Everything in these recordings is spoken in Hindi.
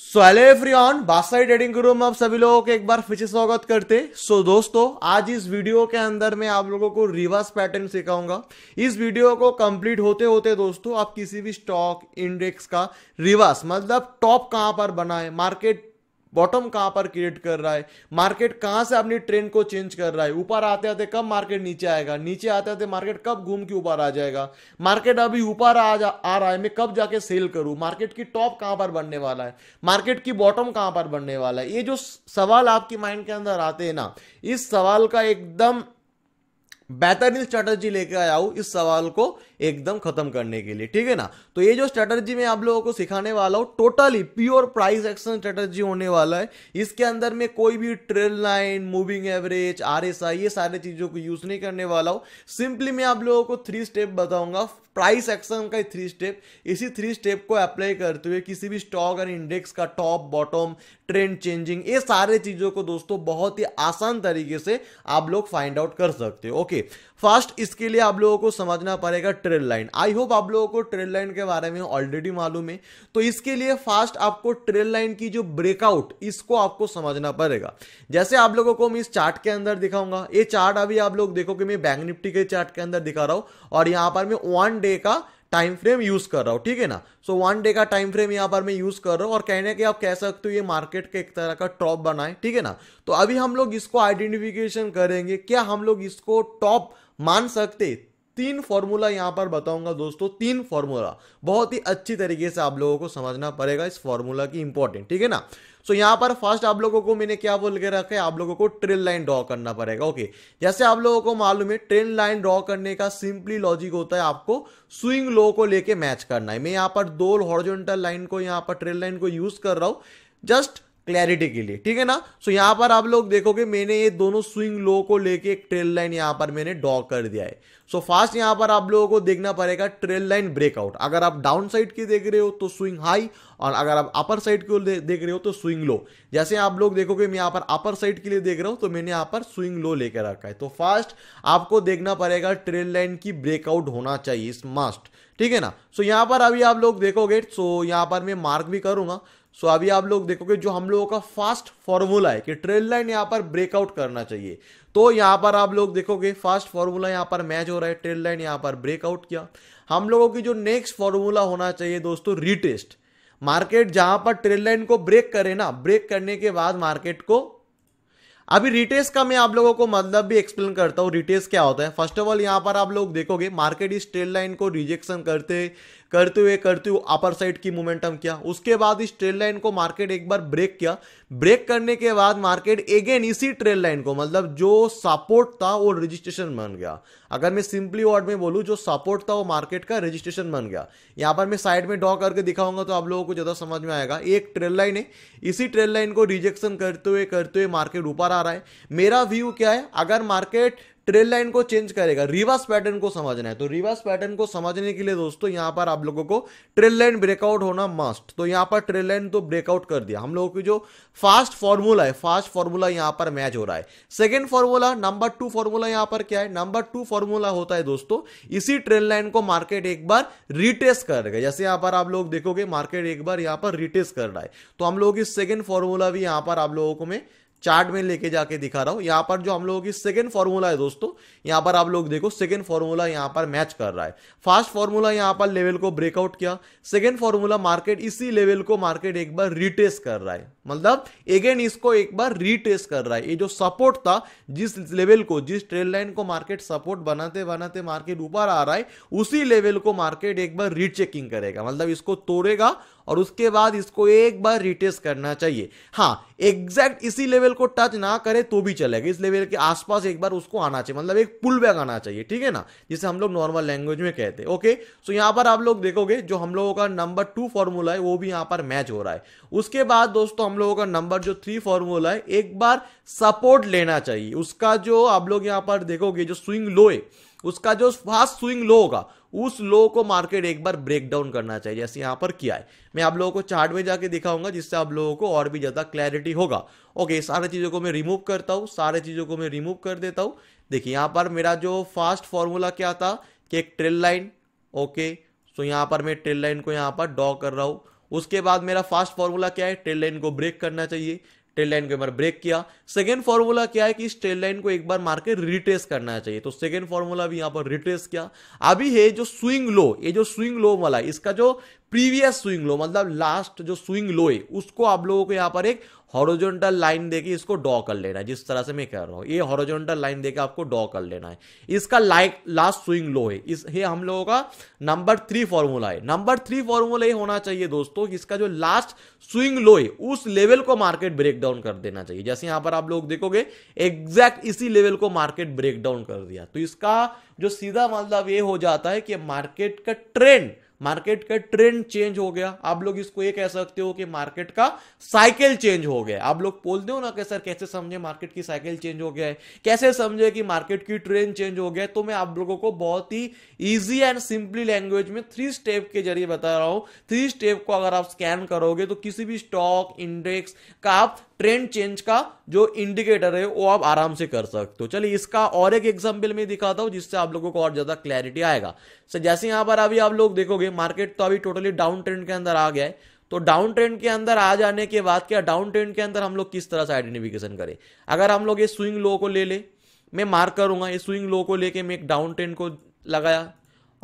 सो हेलो एवरीवन बासाई ट्रेडिंग गुरु में आप सभी लोगों के एक बार फिर से स्वागत करते सो so, दोस्तों आज इस वीडियो के अंदर मैं आप लोगों को रिवर्स पैटर्न सिखाऊंगा इस वीडियो को कंप्लीट होते होते दोस्तों आप किसी भी स्टॉक इंडेक्स का रिवर्स मतलब टॉप कहां पर बना है मार्केट बॉटम कहां पर क्रिएट कर रहा है मार्केट कहां से अपनी ट्रेंड को चेंज कर रहा है ऊपर आते आते कब मार्केट नीचे आएगा नीचे आते आते मार्केट कब घूम के ऊपर आ जाएगा मार्केट अभी ऊपर आ जा आ रहा है मैं कब जाके सेल करूं मार्केट की टॉप कहां पर बनने वाला है मार्केट की बॉटम कहां पर बनने वाला है ये जो सवाल आपकी माइंड के अंदर आते हैं ना इस सवाल का एकदम बेहतरीन स्ट्रेटजी लेकर आया हूं इस सवाल को एकदम खत्म करने के लिए ठीक है ना तो ये जो स्ट्रेटर्जी मैं आप लोगों को सिखाने वाला हूँ totally pure price action strategy होने वाला है इसके अंदर में कोई भी ट्रेल लाइन मूविंग एवरेज आर ये सारे चीज़ों को यूज़ नहीं करने वाला हूँ सिंपली मैं आप लोगों को थ्री स्टेप बताऊंगा प्राइस एक्शन का थ्री स्टेप इसी थ्री स्टेप को अप्लाई करते हुए किसी भी स्टॉक और इंडेक्स का टॉप बॉटम ट्रेंड चेंजिंग ये सारे चीज़ों को दोस्तों बहुत ही आसान तरीके से आप लोग फाइंड आउट कर सकते हो ओके फर्स्ट इसके लिए आप लोगों को समझना पड़ेगा ट्रेल लाइन आई होप आप लोगों को ट्रेल लाइन के बारे में ऑलरेडी मालूम है तो इसके लिए फास्ट आपको ट्रेल लाइन की जो ब्रेकआउट इसको आपको समझना पड़ेगा जैसे आप लोगों को मैं इस चार्ट के अंदर दिखाऊंगा ये चार्ट अभी आप लोग देखो कि मैं बैंक निफ्टी के चार्ट के अंदर दिखा रहा हूँ और यहाँ पर मैं वन डे का टाइम फ्रेम यूज कर रहा हूँ ठीक है ना सो वन डे का टाइम फ्रेम यहाँ पर मैं यूज कर रहा हूँ और कहने के आप कह सकते हो ये मार्केट के एक तरह का टॉप बनाए ठीक है ना तो अभी हम लोग इसको आइडेंटिफिकेशन करेंगे क्या हम लोग इसको टॉप मान सकते तीन फॉर्मूला यहां पर बताऊंगा दोस्तों तीन फॉर्मूला बहुत ही अच्छी तरीके से आप लोगों को समझना पड़ेगा इस फॉर्मूला की इंपॉर्टेंट ठीक है ना सो so, पर फर्स्ट आप लोगों को मैंने क्या बोल के रखा है आप लोगों को ट्रेन लाइन ड्रॉ करना पड़ेगा ओके जैसे आप लोगों को मालूम है ट्रेन लाइन ड्रॉ करने का सिंपली लॉजिक होता है आपको स्विंग लो को लेके मैच करना है मैं यहां पर दो हॉर्जोनटल लाइन को यहाँ पर ट्रेन लाइन को यूज कर रहा हूं जस्ट क्लैरिटी के लिए ठीक है ना सो so, यहाँ पर आप लोग देखोगे मैंने ये दोनों स्विंग लो को लेके एक ट्रेल लाइन यहाँ पर मैंने ड्रॉ कर दिया है सो so, फास्ट यहाँ पर आप लोगों को देखना पड़ेगा ट्रेल लाइन ब्रेकआउट अगर आप डाउन साइड की देख रहे हो तो स्विंग हाई और अगर आप अपर साइड को देख रहे हो तो स्विंग लो जैसे आप लोग देखोगे मैं यहां पर अपर साइड के लिए देख रहा हूं तो मैंने यहां पर स्विंग लो लेकर रखा है तो फास्ट आपको देखना पड़ेगा ट्रेल लाइन की ब्रेकआउट होना चाहिए इस मस्ट ठीक है ना सो यहाँ पर अभी आप लोग देखोगे सो यहाँ पर मैं मार्क भी करूंगा सो अभी आप लोग देखोगे जो हम लोगों का फास्ट फॉर्मूला है कि ट्रेल लाइन यहाँ पर ब्रेकआउट करना चाहिए तो यहाँ पर आप लोग देखोगे फास्ट फॉर्मूला यहाँ पर मैच हो रहा है ट्रेल लाइन यहाँ पर ब्रेकआउट किया हम लोगों की जो नेक्स्ट फॉर्मूला होना चाहिए दोस्तों रीटेस्ट मार्केट जहां पर ट्रेल लाइन को ब्रेक करे ना ब्रेक करने के बाद मार्केट को अभी रिटेस का मैं आप लोगों को मतलब भी एक्सप्लेन करता हूँ रिटेस क्या होता है फर्स्ट ऑफ ऑल यहाँ पर आप लोग देखोगे मार्केट इस ट्रेड लाइन को रिजेक्शन करते करते हुए करते हुए अपर साइड की मोमेंटम किया उसके बाद इस ट्रेल लाइन को मार्केट एक बार ब्रेक किया ब्रेक करने के बाद मार्केट अगेन इसी ट्रेल लाइन को मतलब जो सपोर्ट था वो रजिस्ट्रेशन बन गया अगर मैं सिंपली वर्ड में बोलूँ जो सपोर्ट था वो मार्केट का रजिस्ट्रेशन बन गया यहाँ पर मैं साइड में ड्रॉ करके दिखाऊंगा तो आप लोगों को ज़्यादा समझ में आएगा एक ट्रेल लाइन है इसी ट्रेल लाइन को रिजेक्शन करते हुए करते हुए मार्केट ऊपर आ रहा है मेरा व्यू क्या है अगर मार्केट ट्रेल लाइन को चेंज करेगा रिवर्स पैटर्न को समझना है तो रिवर्स पैटर्न को समझने के लिए दोस्तों यहां पर आप लोगों को ट्रेल लाइन ब्रेकआउट होना मस्ट तो यहां पर ट्रेल लाइन तो ब्रेकआउट कर दिया हम लोगों की जो फास्ट फॉर्मूला है फास्ट फॉर्मूला यहां पर मैच हो रहा है second formula number two formula यहां पर क्या है नंबर टू फॉर्मूला होता है दोस्तों इसी ट्रेल लाइन को मार्केट एक बार रिटेस्ट करेगा जैसे यहां पर आप लोग देखोगे मार्केट एक बार यहां पर रिटेस कर रहा है तो हम लोग इस सेकेंड फॉर्मूला भी यहां पर आप लोगों को मैं चार्ट में लेके जाके दिखा रहा हूं यहां पर जो हम लोगों की सेकेंड फॉर्मूला है दोस्तों यहां पर आप लोग देखो सेकेंड फॉर्मूला यहां पर मैच कर रहा है फास्ट फॉर्मूला यहां पर लेवल को ब्रेकआउट किया सेकेंड फॉर्मूला मार्केट इसी लेवल को मार्केट एक बार रिटेस्ट कर रहा है मतलब अगेन इसको एक बार रिटेस्ट कर रहा है ये जो सपोर्ट था जिस लेवल को जिस ट्रेन लाइन को मार्केट सपोर्ट बनाते बनाते मार्केट ऊपर आ रहा है उसी लेवल को मार्केट एक बार रीचेकिंग करेगा मतलब इसको तोड़ेगा और उसके बाद इसको एक बार रिटेस्ट करना चाहिए हाँ एग्जैक्ट इसी लेवल को टच ना करे तो भी चलेगा इस लेवल के आसपास एक बार उसको आना चाहिए मतलब एक पुल बैक आना चाहिए ठीक है ना जिसे हम लोग नॉर्मल लैंग्वेज में कहते हैं ओके सो यहाँ पर आप लोग देखोगे जो हम लोगों का नंबर टू फॉर्मूला है वो भी यहाँ पर मैच हो रहा है उसके बाद दोस्तों हम लोगों का नंबर जो थ्री फॉर्मूला है एक बार सपोर्ट लेना चाहिए उसका जो आप लोग यहाँ पर देखोगे जो स्विंग लो है उसका जो फास्ट स्विंग लो होगा उस लो को मार्केट एक बार ब्रेक डाउन करना चाहिए जैसे यहां पर किया है मैं आप लोगों को चार्ट में जाके दिखाऊंगा जिससे आप लोगों को और भी ज़्यादा क्लैरिटी होगा ओके सारे चीज़ों को मैं रिमूव करता हूं सारे चीज़ों को मैं रिमूव कर देता हूं देखिए यहां पर मेरा जो फास्ट फॉर्मूला क्या था कि एक ट्रेल लाइन ओके सो यहां पर मैं ट्रेल लाइन को यहां पर ड्रॉ कर रहा हूं उसके बाद मेरा फास्ट फॉर्मूला क्या है ट्रेल लाइन को ब्रेक करना चाहिए ट्रेड लाइन को एक बार ब्रेक किया सेकेंड फॉर्मूला क्या है कि इस ट्रेड लाइन को एक बार मार के रिट्रेस करना चाहिए तो सेकेंड फॉर्मूला भी यहाँ पर रिट्रेस किया अभी है जो स्विंग लो ये जो स्विंग लो वाला इसका जो प्रीवियस स्विंग लो मतलब लास्ट जो स्विंग लो है उसको आप लोगों को यहाँ पर एक हॉरिजॉन्टल लाइन देके इसको डॉ कर लेना है जिस तरह से मैं कह रहा हूँ ये हॉरिजॉन्टल लाइन देके आपको डॉ कर लेना है इसका लाइक लास्ट स्विंग लो है इस ये हम लोगों का नंबर थ्री फॉर्मूला है नंबर थ्री फॉर्मूला ये होना चाहिए दोस्तों कि इसका जो लास्ट स्विंग लो है उस लेवल को मार्केट ब्रेक डाउन कर देना चाहिए जैसे यहाँ पर आप लोग देखोगे एग्जैक्ट इसी लेवल को मार्केट ब्रेक डाउन कर दिया तो इसका जो सीधा मतलब ये हो जाता है कि मार्केट का ट्रेंड मार्केट का ट्रेंड चेंज हो गया आप लोग इसको ये कह सकते हो कि मार्केट का साइकिल चेंज हो गया आप लोग बोलते हो ना कि सर कैसे समझे मार्केट की साइकिल चेंज हो गया है कैसे समझे कि मार्केट की ट्रेंड चेंज हो गया है तो मैं आप लोगों को बहुत ही ईजी एंड सिंपली लैंग्वेज में थ्री स्टेप के जरिए बता रहा हूँ थ्री स्टेप को अगर आप स्कैन करोगे तो किसी भी स्टॉक इंडेक्स का आप ट्रेंड चेंज का जो इंडिकेटर है वो आप आराम से कर सकते हो चलिए इसका और एक एग्जाम्पल में दिखाता हूं जिससे आप लोगों को और ज्यादा क्लैरिटी आएगा सर जैसे यहां पर अभी आप लोग देखोगे मार्केट तो अभी टोटली डाउन ट्रेंड के अंदर आ गया है तो डाउन ट्रेंड के अंदर आ जाने के बाद क्या डाउन ट्रेंड के अंदर हम लोग किस तरह से आइडेंटिफिकेशन करें अगर हम लोग ये स्विंग लो को ले ले मैं मार्क करूंगा ये स्विंग लो को लेके मैं एक डाउन ट्रेंड को लगाया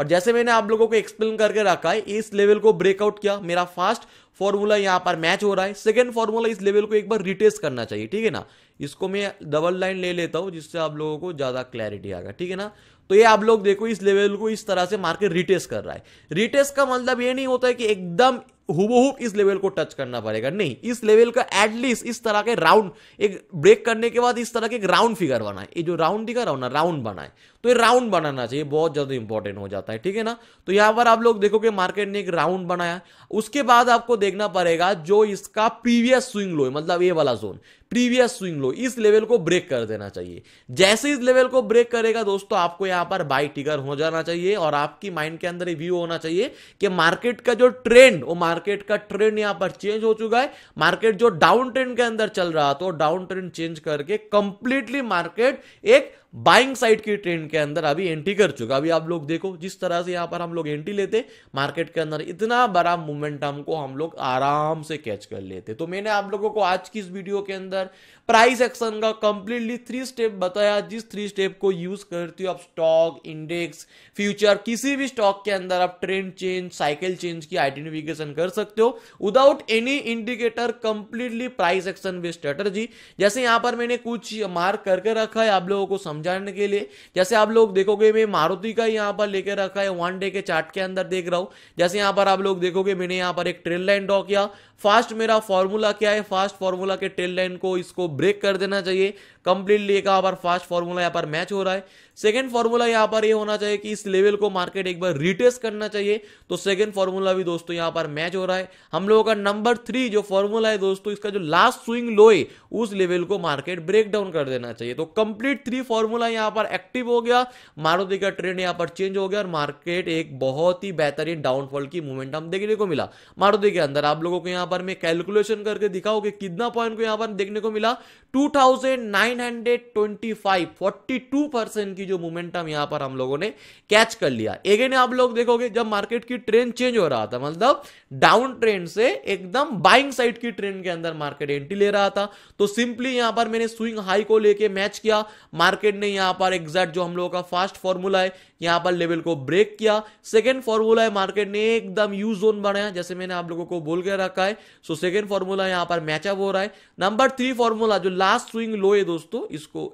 और जैसे मैंने आप लोगों को एक्सप्लेन करके रखा है इस लेवल को ब्रेकआउट किया मेरा फास्ट फॉर्मूला यहाँ पर मैच हो रहा है सेकेंड फॉर्मूला इस लेवल को एक बार रिटेस्ट करना चाहिए ठीक है ना इसको मैं डबल लाइन ले लेता हूँ जिससे आप लोगों को ज़्यादा क्लैरिटी आएगा ठीक है ना तो ये आप लोग देखो इस लेवल को इस तरह से मार्केट रिटेस्ट कर रहा है रिटेस्ट का मतलब ये नहीं होता है कि एकदम हुबहुब इस लेवल को टच करना पड़ेगा नहीं इस लेवल का एटलीस्ट इस तरह के राउंड एक ब्रेक करने के बाद इस तरह के एक राउंड फिगर बनाए ये जो राउंड दिखा रहा हूं ना राउंड बनाए तो ये राउंड बनाना चाहिए बहुत ज्यादा इंपॉर्टेंट हो जाता है ठीक है ना तो यहां पर आप लोग देखोगे मार्केट ने एक राउंड बनाया उसके बाद आपको देखना पड़ेगा जो इसका प्रीवियस स्विंग लो है मतलब ये वाला जोन प्रीवियस स्विंग लो इस लेवल को ब्रेक कर देना चाहिए जैसे इस लेवल को ब्रेक करेगा दोस्तों आपको यहां पर बाई टिगर हो जाना चाहिए और आपकी माइंड के अंदर व्यू होना चाहिए कि मार्केट का जो ट्रेंड वो मार्केट का ट्रेंड यहां पर चेंज हो चुका है मार्केट जो डाउन ट्रेंड के अंदर चल रहा था तो डाउन ट्रेंड चेंज करके कंप्लीटली मार्केट एक बाइंग साइड की ट्रेंड के अंदर अभी एंट्री कर चुका अभी आप लोग देखो जिस तरह से यहाँ पर हम लोग एंट्री लेते मार्केट के अंदर इतना बड़ा मोमेंटम को हम लोग आराम से कैच कर लेते तो मैंने आप लोगों को आज की इस वीडियो के अंदर प्राइस एक्शन का कंप्लीटली थ्री स्टेप बताया जिस थ्री स्टेप को यूज करती हो आप स्टॉक इंडेक्स फ्यूचर किसी भी स्टॉक के अंदर आप ट्रेंड चेंज साइकिल चेंज की आइडेंटिफिकेशन कर सकते हो without any indicator completely price action based strategy जैसे यहां पर मैंने कुछ मार्क करके रखा है आप लोगों को समझ समझाने के लिए जैसे आप लोग देखोगे मैं मारुति का यहाँ पर लेके रखा है वन डे के चार्ट के अंदर देख रहा हूँ जैसे यहाँ पर आप लोग देखोगे मैंने यहाँ पर एक ट्रेन लाइन ड्रॉ किया फास्ट मेरा फॉर्मूला क्या है फास्ट फॉर्मूला के ट्रेन लाइन को इसको ब्रेक कर देना चाहिए कंप्लीटली एक पर फास्ट फॉर्मूला यहाँ पर मैच हो रहा है सेकेंड फॉर्मूला यहां पर ये यह होना चाहिए कि इस लेवल को मार्केट एक बार रिटेस्ट करना चाहिए तो सेकेंड फॉर्मूला भी दोस्तों यहां पर मैच हो रहा है हम लोगों का नंबर थ्री जो फॉर्मूला है दोस्तों इसका जो लास्ट स्विंग लो है उस लेवल को मार्केट ब्रेक डाउन कर देना चाहिए तो कंप्लीट थ्री फॉर्मूला यहां पर एक्टिव हो गया मारुति का ट्रेंड यहां पर चेंज हो गया और मार्केट एक बहुत ही बेहतरीन डाउनफॉल की मूवमेंट हम देखने को मिला मारुति के अंदर आप लोगों को यहां पर मैं कैलकुलेशन करके दिखाओ कि कितना पॉइंट को यहां पर देखने को मिला two thousand nine hundred twenty five forty two percent की की जो मोमेंटम यहां पर हम लोगों ने कैच कर लिया एगेन आप लोग देखोगे जब मार्केट की ट्रेंड चेंज हो रहा था मतलब डाउन ट्रेंड से एकदम बाइंग साइड की ट्रेंड के अंदर मार्केट एंट्री ले रहा था तो सिंपली यहां पर मैंने स्विंग हाई को लेके मैच किया मार्केट ने यहां पर एग्जैक्ट जो हम लोगों का फास्ट फॉर्मूला है यहां पर लेवल को ब्रेक किया सेकेंड फॉर्मूला है मार्केट ने एकदम यू जोन बनाया जैसे मैंने आप लोगों को बोल के रखा है सो सेकेंड फॉर्मूला यहां पर मैचअप हो रहा है नंबर थ्री फॉर्मूला जो लास्ट स्विंग लो है दोस्तों इसको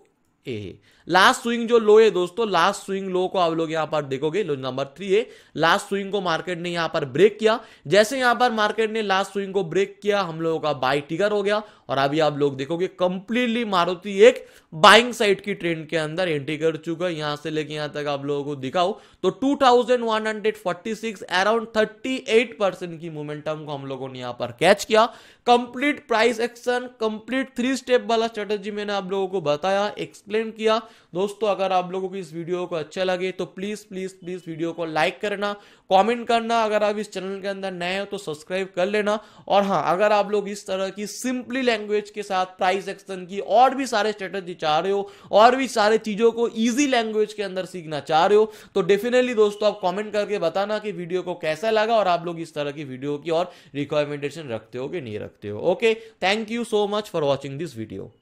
ए है लास्ट स्विंग जो लो है दोस्तों लास्ट स्विंग लो को आप लोग यहां पर देखोगे लो नंबर थ्री है लास्ट स्विंग को मार्केट ने यहां पर ब्रेक किया जैसे यहां पर मार्केट ने लास्ट स्विंग को ब्रेक किया हम लोगों का बाई टिगर हो गया और अभी आप लोग देखोगे कंप्लीटली मारुति एक बाइंग साइड की ट्रेंड के अंदर एंट्री कर चुका है यहां से लेके यहां तक आप लोगों को दिखाओ तो 2146 अराउंड 38 परसेंट की मोमेंटम को हम लोगों ने यहां पर कैच किया complete price action complete three step वाला स्ट्रेटेजी मैंने आप लोगों को बताया एक्सप्लेन किया दोस्तों अगर आप लोगों को इस वीडियो को अच्छा लगे तो प्लीज़ प्लीज़ प्लीज़ वीडियो को लाइक करना कमेंट करना अगर आप इस चैनल के अंदर नए हो तो सब्सक्राइब कर लेना और हाँ अगर आप लोग इस तरह की सिंपली लैंग्वेज के साथ प्राइस एक्शन की और भी सारे स्ट्रेटेजी चाह रहे हो और भी सारे चीज़ों को ईजी लैंग्वेज के अंदर सीखना चाह रहे हो तो डेफिनेटली दोस्तों आप कॉमेंट करके बताना कि वीडियो को कैसा लगा और आप लोग इस तरह की वीडियो की और रिकमेंडेशन रखते हो कि नहीं रखते हो okay thank you so much for watching this video